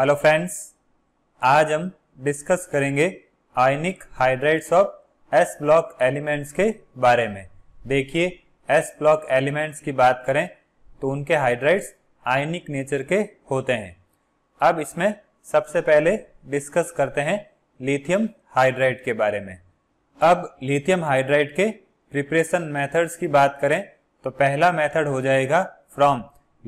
hello friends आज हम discuss करेंगे ionic hydrides of S block elements के बारे में देखिए एस ब्लॉक एलिमेंट्स की बात करें तो उनके हाइड्राइड्स आयनिक नेचर के होते हैं अब इसमें सबसे पहले डिस्कस करते हैं लिथियम हाइड्राइड के बारे में अब लिथियम हाइड्राइड के प्रिपरेशन मेथड्स की बात करें तो पहला मेथड हो जाएगा from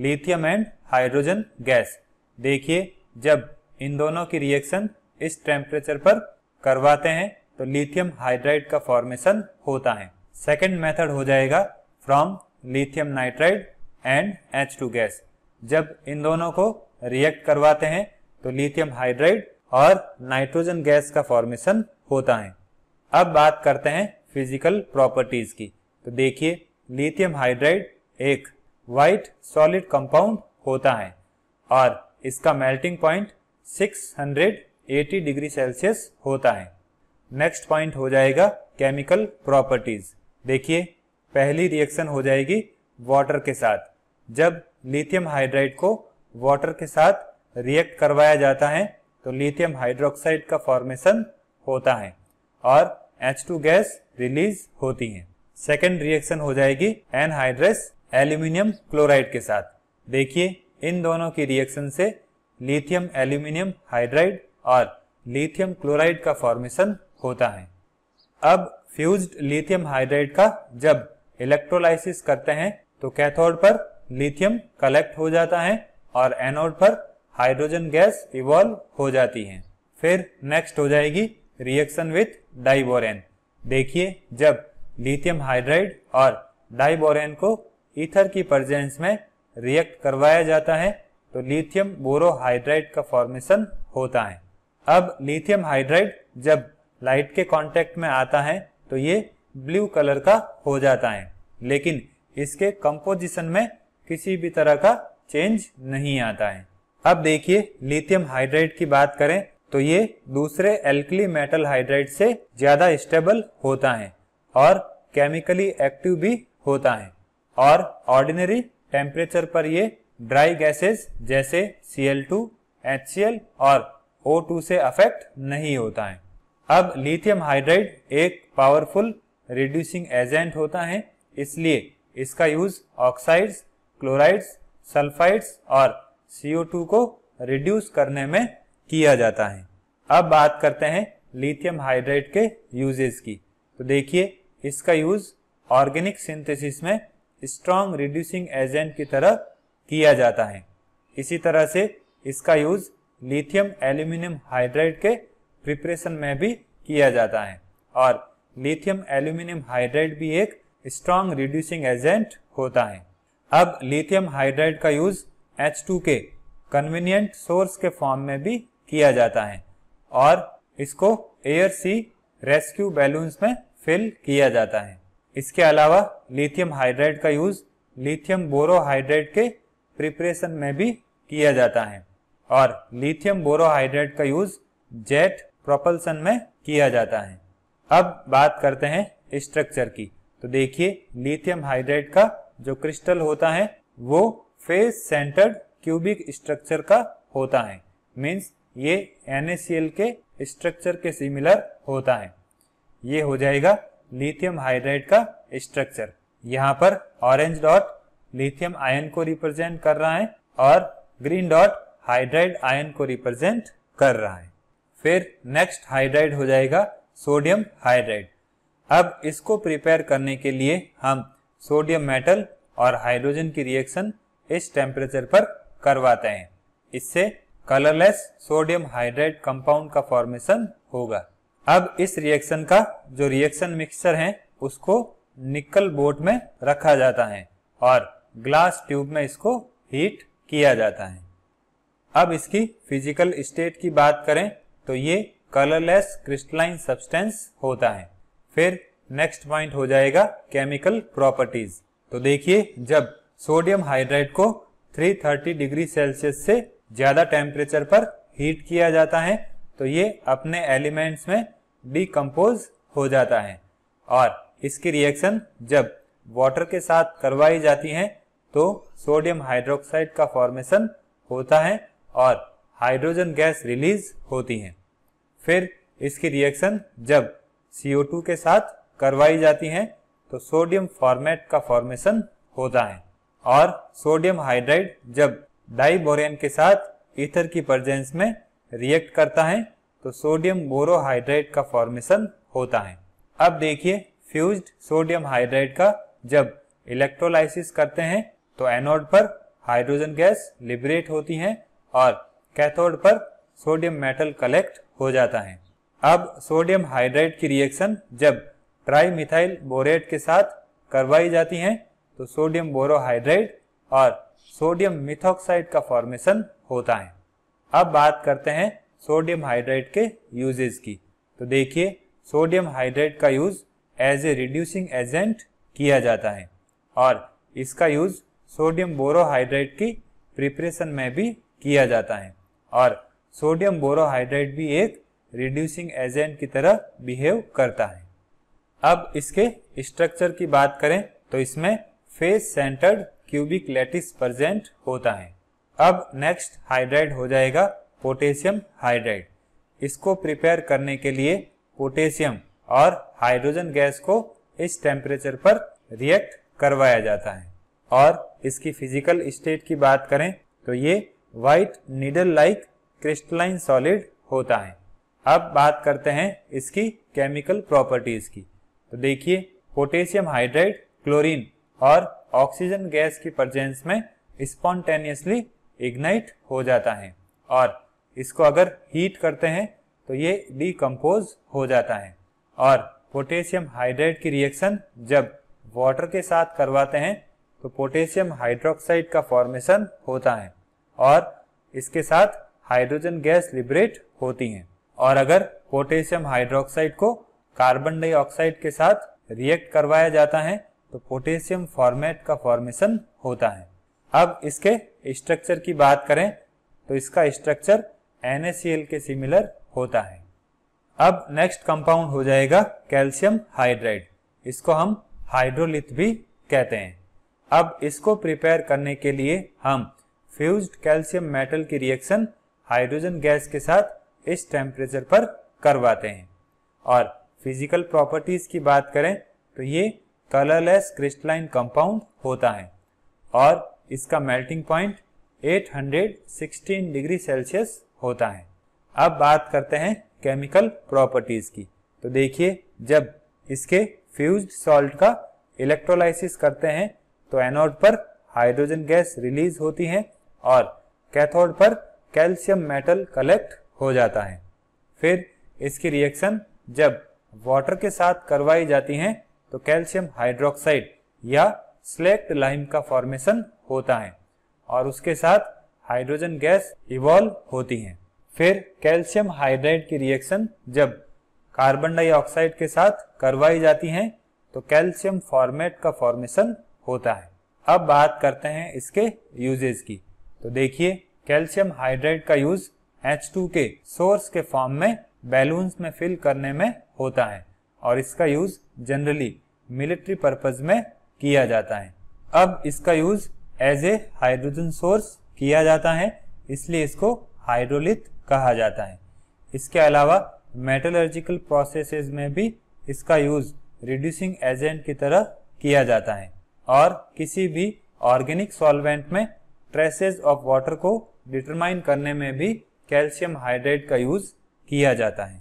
lithium and hydrogen gas देखिए जब इन दोनों की रिएक्शन इस टेम्परेचर पर करवाते हैं तो लिथियम हाइड्राइड का फॉर्मेशन होता है सेकेंड मेथड हो जाएगा from lithium nitride and H two gas जब इन दोनों को रिएक्ट करवाते हैं तो लिथियम हाइड्राइड और नाइट्रोजन गैस का फॉर्मेशन होता है अब बात करते हैं फिजिकल प्रॉपर्टीज की तो देखिए लिथियम हाइड्राइड एक व्हाइट सॉलिड कंपाउंड होता है और इसका मेल्टिंग पॉइंट 680 डिग्री सेल्सियस होता है नेक्स्ट पॉइंट हो जाएगा केमिकल प्रॉपर्टीज देखिए पहली रिएक्शन हो जाएगी वाटर के साथ जब लिथियम हाइड्राइड को वाटर के साथ रिएक्ट करवाया जाता है तो लिथियम हाइड्रोक्साइड का फॉर्मेशन होता है और एच गैस रिलीज होती है सेकेंड रिएक्शन हो जाएगी एनहाइड्रेस एल्यूमिनियम क्लोराइड के साथ देखिए इन दोनों की रिएक्शन से लिथियम एल्यूमिनियम हाइड्राइड और लिथियम क्लोराइड का फॉर्मेशन होता है अब फ्यूज्ड लिथियम हाइड्राइड का जब इलेक्ट्रोलाइसिस करते हैं तो कैथोड पर लिथियम कलेक्ट हो जाता है और एनोड पर हाइड्रोजन गैस इवॉल्व हो जाती है फिर नेक्स्ट हो जाएगी रिएक्शन विथ डाइबोरेन देखिए जब लिथियम हाइड्राइड और डाइबोरेन को ईथर की प्रजेंस में रिएक्ट करवाया जाता है तो लिथियम बोरोहाइड्राइड का फॉर्मेशन होता है अब लिथियम हाइड्राइड जब लाइट के कांटेक्ट में आता है तो ये ब्लू कलर का हो जाता है लेकिन इसके कंपोजिशन में किसी भी तरह का चेंज नहीं आता है अब देखिए लिथियम हाइड्राइड की बात करें तो ये दूसरे एल्कली मेटल हाइड्राइड से ज्यादा स्टेबल होता है और केमिकली एक्टिव भी होता है और ऑर्डिनरी टेम्परेचर पर ये ड्राई गैसेस जैसे Cl2, HCl और O2 से अफेक्ट नहीं होता है अब लिथियम हाइड्राइड एक पावरफुल रिड्यूसिंग एजेंट होता है इसलिए इसका यूज ऑक्साइड्स क्लोराइड्स सल्फाइड्स और CO2 को रिड्यूस करने में किया जाता है अब बात करते हैं लिथियम हाइड्राइड के यूजेस की तो देखिए इसका यूज ऑर्गेनिक सिंथेसिस में स्ट्रॉन्ग रिड्यूसिंग एजेंट की तरह किया जाता है इसी तरह से इसका यूज लिथियम एल्यूमिनियम हाइड्राइड के प्रिपरेशन में भी किया जाता है और लिथियम एल्यूमिनियम हाइड्राइड भी एक स्ट्रॉन्ग रिड्यूसिंग एजेंट होता है अब लिथियम हाइड्राइड का यूज टू के कन्वीनियंट सोर्स के फॉर्म में भी किया जाता है और इसको एयर सी रेस्क्यू बैलून्स में फिल किया जाता है इसके अलावा लिथियम हाइड्राइड का यूज लिथियम बोरोहाइड्रेट के प्रिपरेशन में भी किया जाता है और लिथियम बोरोहाइड्रेट का यूज जेट प्रोपल्सन में किया जाता है अब बात करते हैं स्ट्रक्चर की तो देखिए लिथियम हाइड्रेट का जो क्रिस्टल होता है वो फेस सेंटर्ड क्यूबिक स्ट्रक्चर का होता है मीन्स ये एनएसएल के स्ट्रक्चर के सिमिलर होता है ये हो जाएगा लिथियम हाइड्राइड का स्ट्रक्चर यहाँ पर ऑरेंज डॉट लिथियम आयन को रिप्रेजेंट कर रहा है और ग्रीन डॉट हाइड्राइड आयन को रिप्रेजेंट कर रहा है फिर नेक्स्ट हाइड्राइड हो जाएगा सोडियम हाइड्राइड अब इसको प्रिपेयर करने के लिए हम सोडियम मेटल और हाइड्रोजन की रिएक्शन इस टेम्परेचर पर करवाते हैं इससे कलरलेस सोडियम हाइड्राइड कंपाउंड का फॉर्मेशन होगा अब इस रिएक्शन का जो रिएक्शन मिक्सचर है उसको निकल बोट में रखा जाता है और ग्लास ट्यूब में इसको हीट किया जाता है अब इसकी फिजिकल स्टेट की बात करें तो ये कलरलेस क्रिस्टलाइन सब्सटेंस होता है फिर नेक्स्ट पॉइंट हो जाएगा केमिकल प्रॉपर्टीज तो देखिए जब सोडियम हाइड्राइड को 330 डिग्री सेल्सियस से ज्यादा टेम्परेचर पर हीट किया जाता है तो ये अपने एलिमेंट्स में डिकम्पोज हो जाता है और इसकी रिएक्शन जब वाटर के साथ करवाई जाती है तो सोडियम हाइड्रोक्साइड का फॉर्मेशन होता है और हाइड्रोजन गैस रिलीज होती है फिर इसकी रिएक्शन जब CO2 के साथ करवाई जाती है तो सोडियम फॉर्मेट का फॉर्मेशन होता है और सोडियम हाइड्राइड जब डाइबोरियन के साथ ईथर की प्रजेंस में रिएक्ट करता है तो सोडियम बोरोहाइड्रेट का फॉर्मेशन होता है अब देखिए फ्यूज्ड सोडियम हाइड्राइड का जब इलेक्ट्रोलाइसिस करते हैं तो एनोड पर हाइड्रोजन गैस लिबरेट होती है और कैथोड पर सोडियम मेटल कलेक्ट हो जाता है अब सोडियम हाइड्राइड की रिएक्शन जब ट्राई मिथाइल बोरेट के साथ करवाई जाती है तो सोडियम बोरोहाइड्राइड और सोडियम मिथोक्साइड का फॉर्मेशन होता है अब बात करते हैं सोडियम हाइड्रेट के यूजेज की तो देखिए सोडियम हाइड्रेट का use as a reducing agent किया जाता है और इसका यूज सोडियम बोरोहाइड्रेट की प्रिपरेशन में भी किया जाता है और सोडियम बोरोहाइड्रेट भी एक रिड्यूसिंग एजेंट की तरह बिहेव करता है अब इसके स्ट्रक्चर की बात करें तो इसमें face centred cubic lattice present होता है अब नेक्स्ट हाइड्राइड हो जाएगा पोटेशियम हाइड्राइड इसको प्रिपेयर करने के लिए पोटेशियम और हाइड्रोजन गैस को इस टेम्परेचर पर रिएक्ट करवाया जाता है और इसकी फिजिकल स्टेट की बात करें तो ये white needle like crystalline solid होता है अब बात करते हैं इसकी केमिकल प्रॉपर्टीज की तो देखिए पोटेशियम हाइड्राइड क्लोरीन और ऑक्सीजन गैस की प्रजेंस में स्पॉन्टेनियसली इग्नाइट हो जाता है और इसको अगर हीट करते हैं तो ये डिकम्पोज हो जाता है और पोटेशियम हाइड्रेट की रिएक्शन जब वाटर के साथ करवाते हैं तो पोटेशियम हाइड्रोक्साइड का फॉर्मेशन होता है और इसके साथ हाइड्रोजन गैस लिबरेट होती है और अगर पोटेशियम हाइड्रोक्साइड को कार्बन डाइऑक्साइड के साथ रिएक्ट करवाया जाता है तो पोटेशियम फॉर्मेट का फॉर्मेशन होता है अब इसके स्ट्रक्चर की बात करें तो इसका स्ट्रक्चर NaCl के सिमिलर होता है अब नेक्स्ट कंपाउंड हो जाएगा कैल्शियम हाइड्राइड इसको हम हाइड्रोलिथ भी कहते हैं अब इसको प्रिपेयर करने के लिए हम फ्यूज कैल्शियम मेटल की रिएक्शन हाइड्रोजन गैस के साथ इस टेम्परेचर पर करवाते हैं और फिजिकल प्रॉपर्टीज की बात करें तो ये कलरलेस क्रिस्टलाइन कंपाउंड होता है और इसका मेल्टिंग पॉइंट 816 डिग्री सेल्सियस होता है अब बात करते हैं केमिकल प्रॉपर्टीज की तो देखिए जब इसके फ्यूज्ड सॉल्ट का इलेक्ट्रोलाइसिस करते हैं तो एनोड पर हाइड्रोजन गैस रिलीज होती है और कैथोड पर कैल्शियम मेटल कलेक्ट हो जाता है फिर इसकी रिएक्शन जब वाटर के साथ करवाई जाती है तो कैल्शियम हाइड्रोक्साइड या स्लेक्ट लाइम का फॉर्मेशन होता है और उसके साथ हाइड्रोजन गैस इवॉल्व होती है फिर कैल्शियम हाइड्राइड की रिएक्शन जब कार्बन डाइऑक्साइड के साथ करवाई जाती है तो कैल्शियम फॉर्मेट का फॉर्मेशन होता है अब बात करते हैं इसके यूजेज की तो देखिए कैल्शियम हाइड्राइड का यूज H2 के सोर्स के फॉर्म में बैलून्स में फिल करने में होता है और इसका यूज जनरली मिलिट्री पर्पज में किया जाता है अब इसका use as a hydrogen source किया जाता है इसलिए इसको हाइड्रोलिथ कहा जाता है इसके अलावा मेटलर्जिकल प्रोसेसेस में भी इसका यूज रिड्यूसिंग एजेंट की तरह किया जाता है और किसी भी ऑर्गेनिक सॉल्वेंट में ट्रेसेस ऑफ वाटर को डिटरमाइन करने में भी कैल्शियम हाइड्रेट का यूज किया जाता है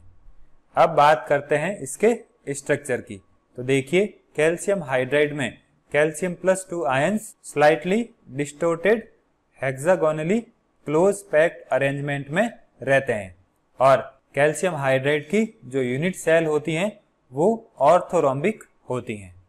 अब बात करते हैं इसके स्ट्रक्चर की तो देखिए कैल्शियम हाइड्राइड में calcium plus 2 ions slightly distorted hexagonally close packed arrangement में रहते हैं और कैल्शियम हाइड्रेट की जो यूनिट सेल होती हैं वो ऑर्थोरोम्बिक होती हैं